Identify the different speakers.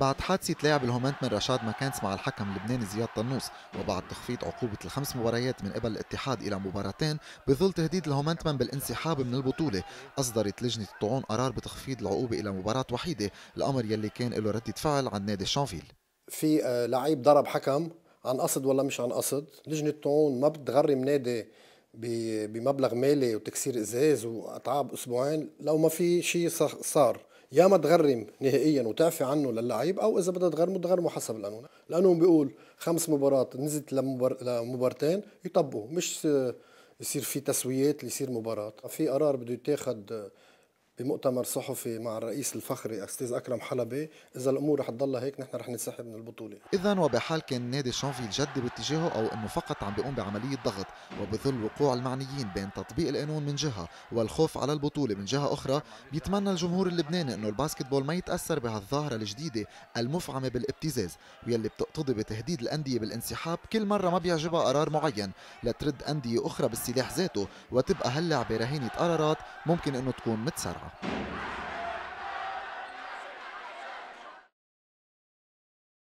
Speaker 1: بعد حادثة لاعب الهومنت من رشاد ماكانس مع الحكم اللبناني زياد طنوس وبعد تخفيض عقوبة الخمس مباريات من قبل الاتحاد إلى مباراتين بظل تهديد الهومنتمن بالانسحاب من البطولة أصدرت لجنة الطعون قرار بتخفيض العقوبة إلى مباراة وحيدة الأمر يلي كان له ردة فعل عن نادي شانفيل
Speaker 2: في آه، لعيب ضرب حكم عن قصد ولا مش عن قصد لجنة الطعون ما بتغرم نادي بمبلغ مالي وتكسير ازاز واتعاب اسبوعين لو ما في شيء صار يا ما تغرم نهائيا وتعفي عنه للعيب او اذا بدها تغرمه تغرمه حسب القانون القانون بيقول خمس مباريات نزلت لمبارتين يطبقوا مش يصير في تسويات ليصير مباراه في قرار بده يتاخذ بمؤتمر صحفي مع الرئيس الفخري استاذ اكرم حلبي اذا الامور رح تضلها هيك نحن رح ننسحب من البطوله
Speaker 1: اذا وبحال كان نادي شانفيل جد باتجاهه او انه فقط عم بيقوم بعمليه ضغط وبظل وقوع المعنيين بين تطبيق القانون من جهه والخوف على البطوله من جهه اخرى بيتمنى الجمهور اللبناني انه الباسكتبول ما يتاثر بهالظاهره الجديده المفعمه بالابتزاز واللي بتقتضي بتهديد الانديه بالانسحاب كل مره ما بيعجبها قرار معين لترد انديه اخرى بالسلاح ذاته وتبقى هاللعبه رهينه قرارات ممكن انه تكون متسرعه